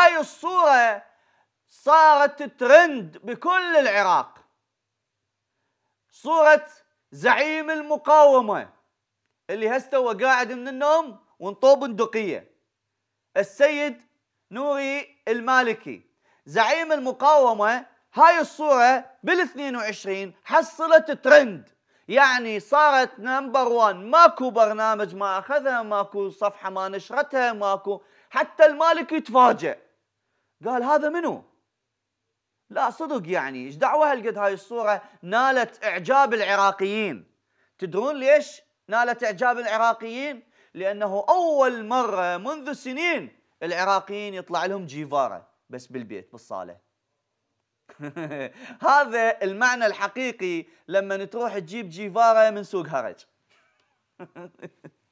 هاي الصورة صارت ترند بكل العراق صورة زعيم المقاومة اللي هسه هو قاعد من النوم ونطوب بندقية السيد نوري المالكي زعيم المقاومة هاي الصورة بال22 حصلت ترند يعني صارت نمبر وان ماكو برنامج ما أخذها ماكو صفحة ما نشرتها ماكو حتى المالكي تفاجئ قال هذا منو لا صدق يعني ايش دعوه هالقد هاي الصوره نالت اعجاب العراقيين تدرون ليش نالت اعجاب العراقيين لانه اول مره منذ سنين العراقيين يطلع لهم جيفاره بس بالبيت بالصاله هذا المعنى الحقيقي لما تروح تجيب جيفاره من سوق هرج